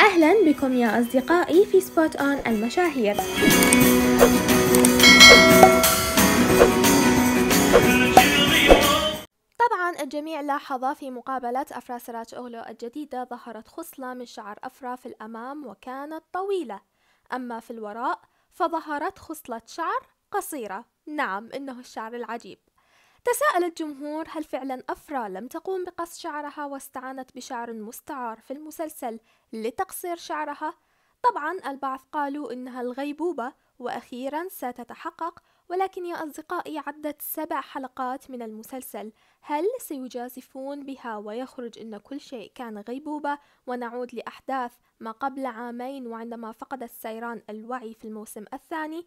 أهلا بكم يا أصدقائي في سبوت أون المشاهير طبعا الجميع لاحظ في مقابلة أفرا سراج أغلو الجديدة ظهرت خصلة من شعر أفرا في الأمام وكانت طويلة أما في الوراء فظهرت خصلة شعر قصيرة نعم إنه الشعر العجيب تساءل الجمهور هل فعلا أفرا لم تقوم بقص شعرها واستعانت بشعر مستعار في المسلسل لتقصير شعرها؟ طبعا البعض قالوا إنها الغيبوبة وأخيرا ستتحقق ولكن يا أصدقائي عدت سبع حلقات من المسلسل هل سيجازفون بها ويخرج إن كل شيء كان غيبوبة ونعود لأحداث ما قبل عامين وعندما فقد السيران الوعي في الموسم الثاني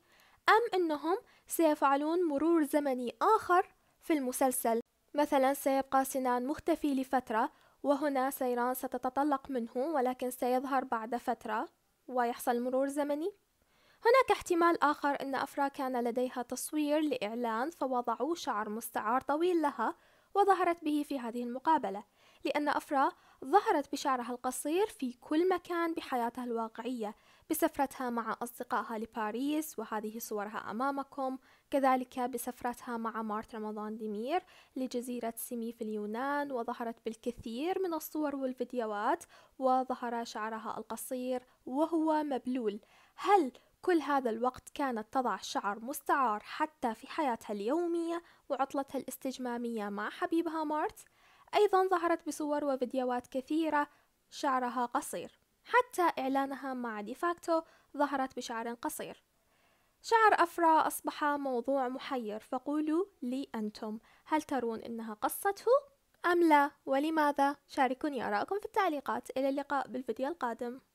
أم أنهم سيفعلون مرور زمني آخر في المسلسل مثلا سيبقى سنان مختفي لفترة وهنا سيران ستتطلق منه ولكن سيظهر بعد فترة ويحصل مرور زمني هناك احتمال آخر أن أفرا كان لديها تصوير لإعلان فوضعوا شعر مستعار طويل لها وظهرت به في هذه المقابلة لأن أفرا ظهرت بشعرها القصير في كل مكان بحياتها الواقعية بسفرتها مع أصدقائها لباريس وهذه صورها أمامكم كذلك بسفرتها مع مارت رمضان ديمير لجزيرة سيمي في اليونان وظهرت بالكثير من الصور والفيديوهات وظهر شعرها القصير وهو مبلول هل كل هذا الوقت كانت تضع شعر مستعار حتى في حياتها اليومية وعطلتها الاستجمامية مع حبيبها مارت أيضا ظهرت بصور وفيديوهات كثيرة شعرها قصير حتى إعلانها مع ديفاكتو ظهرت بشعر قصير شعر أفرا أصبح موضوع محير فقولوا لي أنتم هل ترون إنها قصته أم لا ولماذا شاركوني آراءكم في التعليقات إلى اللقاء بالفيديو القادم